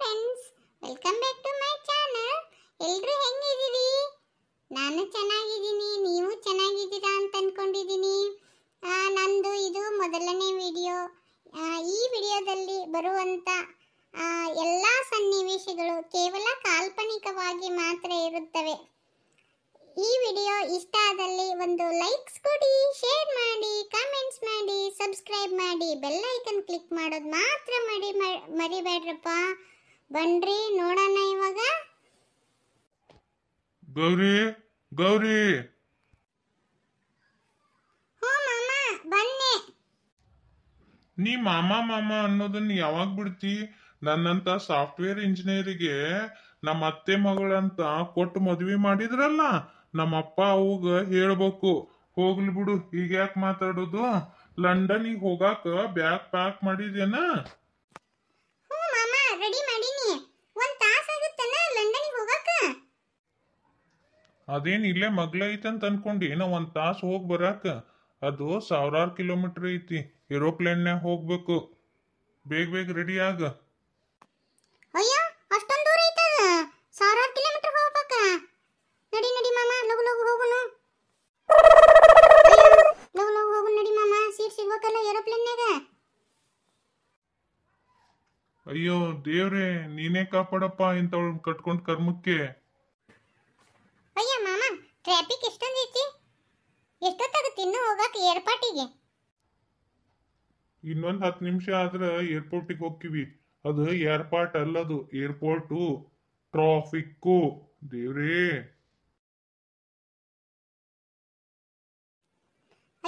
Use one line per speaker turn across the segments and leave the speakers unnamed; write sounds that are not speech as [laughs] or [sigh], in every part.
Friends welcome back to my channel ಎಲ್ಲರೂ ಹೆಂಗಿದ್ದೀರಿ ನಾನು ಚೆನ್ನಾಗಿದ್ದೀನಿ ನೀವು ಚೆನ್ನಾಗಿದ್ದೀರಾ ಅಂತ ಅಂದ್ಕೊಂಡಿದ್ದೀನಿ ನಂದು ಇದು ಮೊದಲನೇ ವಿಡಿಯೋ ಈ ವಿಡಿಯೋದಲ್ಲಿ ಬರುವಂಥ ಎಲ್ಲ ಸನ್ನಿವೇಶಗಳು ಕೇವಲ ಕಾಲ್ಪನಿಕವಾಗಿ ಮಾತ್ರ ಇರುತ್ತವೆ ಈ ವಿಡಿಯೋ ಇಷ್ಟ ಆದಲ್ಲಿ ಒಂದು ಲೈಕ್ಸ್ ಕೊಡಿ ಶೇರ್ ಮಾಡಿ ಕಾಮೆಂಟ್ಸ್ ಮಾಡಿ ಸಬ್ಸ್ಕ್ರೈಬ್ ಮಾಡಿ ಬೆಲ್ ಐಕನ್ ಕ್ಲಿಕ್ ಮಾಡೋದು ಮಾತ್ರ ಮಡಿ ಮರಿಬೇಡ್ರಪ್ಪ ಬನ್ರಿ ನೋಡೋಣ ಇವಾಗ
ಗೌರಿ ಗೌರಿ ಬನ್ನಿ ನೀ ಮಾಮ ಮಾಮ ಅನ್ನೋದನ್ನ ಯಾವಾಗ ಬಿಡ್ತಿ ನನ್ನಂತ ಸಾಫ್ಟ್ವೇರ್ ಇಂಜಿನಿಯರಿಗೆ ನಮ್ಮ ಅತ್ತೆ ಮಗಳಂತ ಕೊಟ್ಟು ಮದ್ವೆ ಮಾಡಿದ್ರಲ್ಲ ನಮ್ಮ ಅಪ್ಪ ಅವಾಗ ಹೇಳ್ಬೇಕು ಹೋಗ್ಲಿ ಬಿಡು ಈಗ ಯಾಕೆ ಮಾತಾಡೋದು ಗೆ ಹೋಗಾಕ ಬ್ಯಾಗ್ ಪ್ಯಾಕ್ ಮಾಡಿದೇನಾ ಅದೇನು ಇಲ್ಲೇ ಮಗ್ಲೈತಂತ ಅನ್ಕೊಂಡು ಏನೋ ಒಂದು ತಾಸು ಹೋಗಿ ಬರಾಕ ಅದು ಸಾವಿರಾರು ಕಿಲೋಮೀಟರ್ ಐತಿ ಏರೋಪ್ಲೇನ್ಯಾಗ ಹೋಗ್ಬೇಕು ಬೇಗ ಬೇಗ ರೆಡಿ ಆಗ
ಅಯ್ಯೋ ಅಷ್ಟೊಂದು
ದೇವ್ರೆ ನೀನೇ ಕಾಪಾಡಪ್ಪ ಇಂಥವ್ಳನ್ನ ಕಟ್ಕೊಂಡು ಕರ್ಮಕ್ಕೆ
ಟ್ರಾಫಿಕ್ ಎಷ್ಟೊಂದು ಐತಿ ಎಷ್ಟೊತ್ತಾಗುತ್ತೆ ಇನ್ನೂ ಹೋಗಕ್ಕೆ ಏರ್ಪಾಟಿಗೆ
ಇನ್ನೊಂದು ಹತ್ತು ನಿಮಿಷ ಆದ್ರೆ ಏರ್ಪೋರ್ಟಿಗೆ ಹೋಗ್ತೀವಿ ಅದು ಏರ್ಪಾರ್ಟ್ ಅಲ್ಲದು ಏರ್ಪೋರ್ಟು ಟ್ರಾಫಿಕ್ಕು ದೇವ್ರೇ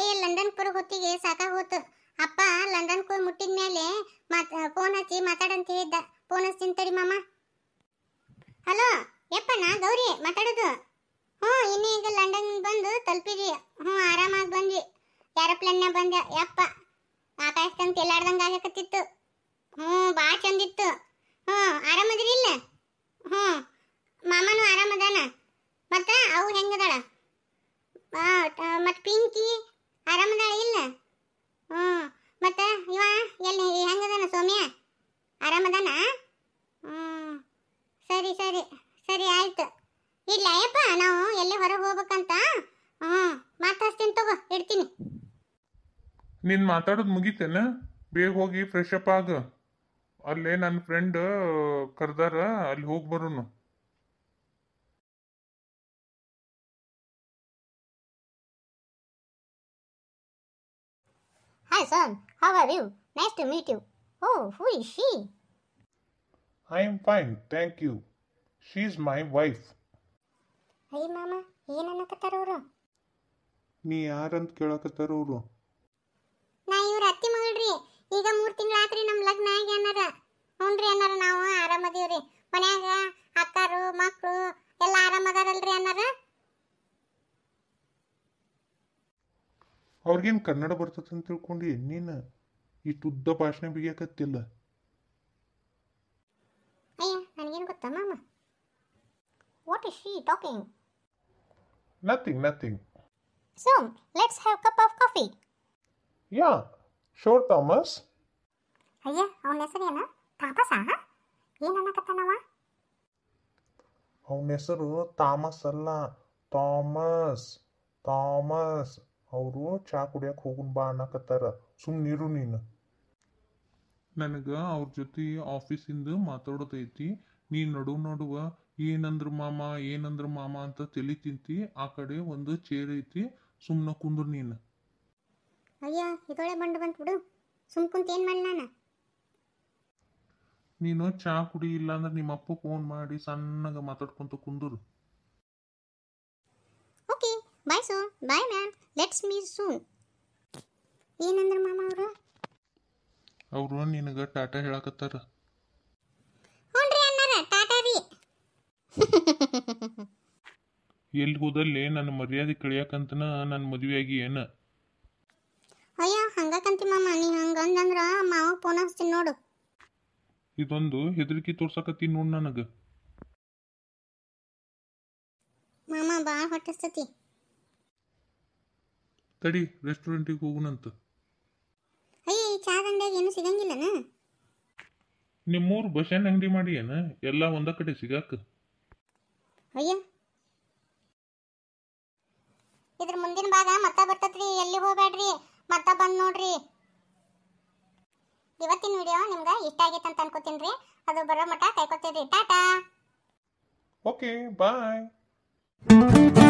ಅಯ್ಯ ಲಂಡನ್ ಪುರ ಹೊತ್ತಿಗೆ ಸಾಕಾಗೋತು ಅಪ್ಪ ಲಂಡನ್ ಕೂರ್ ಮುಟ್ಟಿದ ಮೇಲೆ ಮಾತ್ ಫೋನ್ ಹಚ್ಚಿ ಮಾತಾಡಂತ ಹೇಳಿದ್ದ ಫೋನ್ ಹಚ್ಚಿ ತಡಿ ಮಾಮ ಹಲೋ ಯಪ್ಪ ನಾ ಗೌರಿ ಮಾತಾಡೋದು ಹ್ಞೂ ಈಗ ಲಂಡನ್ ಬಂದು ತಲುಪಿದ್ವಿ ಹ್ಞೂ ಆರಾಮಾಗಿ ಬಂದ್ವಿ ಏರೋಪ್ಲೇನ್ನಾಗ ಬಂದ ಯಪ್ಪ ಆಕಾಶದಂಗೆ ಎಲ್ಲಾಡ್ದಂಗೆ ಆಗಕತ್ತಿತ್ತು ಹ್ಞೂ ಭಾಳ ಚಂದಿತ್ತು ಹ್ಞೂ ಆರಾಮದ್ರಿ ಇಲ್ಲ ಹ್ಞೂ ಮಾಮನೂ ಆರಾಮದಾನ ಮತ್ತು ಅವು ಹೆಂಗದಾಳ ಮತ್ತು ಪಿಂಕಿ ಆರಾಮದಾಳ ಇಲ್ಲ ಹ್ಞೂ ಮತ್ತೆ ಇವ ಎಲ್ಲಿ ಹೆಂಗದಾನ ಸೌಮ್ಯ ಆರಾಮದಾನಾ ಇಡ್ತೀನಿ
ನೀನು ಮಾತಾಡೋದು ಮುಗಿತೇನ ಬೇಗ ಹೋಗಿ ಫ್ರೆಶ್ ಅಪ್ ಆಗ ಅಲ್ಲೇ ನನ್ನ ಫ್ರೆಂಡ್ ಕರ್ದಾರ ಅಲ್ಲಿ ಹೋಗಿ ಬರೋನು
hi son, how are you nice to meet you oh who is she?
I am fine thank you she is my wife
ಅಯ್ಯ ಮಾಮ ಏನನ್ನಕತ್ತಾರ ಅವರು
ನೀ ಯಾರಂತ ಕೇಳಕತ್ತಾರ ಅವರು
ನಾ ಇವ್ರ ಅತ್ತಿ ಮಗಳ್ರಿ ಈಗ ಮೂರ್ ತಿಂಗಳ ಆತ್ರಿ ನಮ್ ಲಗ್ನ ಆಗಿ ಅನ್ನಾರ ಹ್ಞೂನ್ರಿ ಅನ್ನಾರ ನಾವು ಆರಾಮದೀವ್ರಿ ಮನ್ಯಾಗ ಅಕ್ಕಾರು ಮಕ್ಕಳು ಎಲ್ಲ ಆರಾಮದಾರಲ್ರಿ ಅನ್ನಾರ
ಅವ್ರಿಗೇನು ಕನ್ನಡ ಬರ್ತದೆ ಅಂತ ತಿಳ್ಕೊಂಡು ನೀನು ಇಷ್ಟು ಉದ್ದ ಭಾಷಣ ಬಿಗಿಯಾಕತ್ತಿಲ್ಲ
ಅಯ್ಯ ನನಗೇನು ಗೊತ್ತಾ ಮಾಮ what is she talking
nothing nothing
Soon, let's have cup of coffee.
Yeah sure Thomas
ಅಯ್ಯ ಅವನ ಹೆಸರೇನ ತಾಪಸ ಏನು ಅನ್ನಕತ್ತಾನವ
ಅವನ ಹೆಸರು ಥಾಮಸ್ ಅಲ್ಲ ಥಾಮಸ್ ಥಾಮಸ್ ಅವರು ಚಾ ಕುಡಿಯಕ್ಕೆ ಹೋಗುನ್ ಬಾ ಅನ್ನಕತ್ತಾರ ಸುಮ್ಮನಿರು ನೀನು ನನಗೆ ಅವ್ರ ಜೊತೆ ಆಫೀಸಿಂದ ಮಾತಾಡೋದೈತಿ ನೀ ನಡು ನಡುವ ಏನಂದ್ರ ಮಾಮ ಏನಂದ್ರ ಮಾಮ ಅಂತ ತಲೆ ತಿಂತಿ ಆ ಕಡೆ ಒಂದು ಚೇರ್ ಐತಿ ಸುಮ್ಮನೆ ಕುಂದ್ರು ನೀನು
ಅಯ್ಯ ಇದೊಳೆ ಬಂಡು ಬಂತು ಬಿಡು ಸುಮ್ ಕುಂತ ಏನು ಮಾಡಲಿ ನಾನು
ನೀನು ಚಾ ಕುಡಿ ಇಲ್ಲ ಅಂದ್ರೆ ನಿಮ್ಮ ಅಪ್ಪ ಫೋನ್ ಮಾಡಿ ಸಣ್ಣಗೆ ಮಾತಾಡ್ಕೊಂತ ಕುಂದರು
okay bye so bye ma'am let's meet soon ಏನಂದ್ರ ಮಾಮ ಅವರು
ಅವರು ನಿನಗೆ ಟಾಟಾ ಹೇಳಕತ್ತಾರ
ಹ್ಞೂ ರೀ ಅಣ್ಣಾರ ಟಾಟಾ ರೀ
[laughs] ಎಲ್ಲಿ ಹೋದಲ್ಲಿ ನನ್ನ ಮರ್ಯಾದೆ ಕಳಿಯಾಕಂತನ ನನ್ನ ಮದುವೆಯಾಗಿ ಏನ
ಅಯ್ಯ ಹಂಗಕಂತಿ ಮಾಮ ನೀ ಹಂಗಂದಂದ್ರ ಮಾವ ಫೋನ್ ಹಚ್ತೀನಿ ನೋಡು
ಇದೊಂದು ಹೆದರಿಕೆ ತೋರ್ಸಕತ್ತಿ ನೋಡು ನನಗೆ
ಮಾಮ ಭಾಳ ಹೊಟ್ಟಿಸ್ತತಿ
ತಡಿ ರೆಸ್ಟೋರೆಂಟಿಗೆ ಹೋಗುಣಂತ
ಅಯ್ಯ ಈ ಚಾ ಅಂಗಡಿಯಾಗ ಏನು ಸಿಗಂಗಿಲ್ಲನ
ನಿಮ್ಮೂರು ಬಸ್ ಸ್ಟ್ಯಾಂಡ್ ಅಂಗಡಿ ಮಾಡಿ ಏನ ಎಲ್ಲ ಒಂದ ಕಡೆ ಸಿಗಾಕ
ಅಯ್ಯ ಇದ್ರ ಮುಂದಿನ ಭಾಗ ಮತ್ತ ಬರ್ತತ್ರಿ ಎಲ್ಲಿ ಹೋಗ್ಬೇಡ್ರಿ ಮತ್ತ ಬಂದ್ ನೋಡ್ರಿ ಇವತ್ತಿನ ವಿಡಿಯೋ ನಿಮ್ಗೆ ಇಷ್ಟ ಆಗೈತೆ ಅಂತ ಅನ್ಕೋತೀನಿ ಅದು ಬರೋ ಮಠ ಕಾಯ್ಕೋತೀರಿ ಟಾಟಾ ಓಕೆ ಬಾಯ್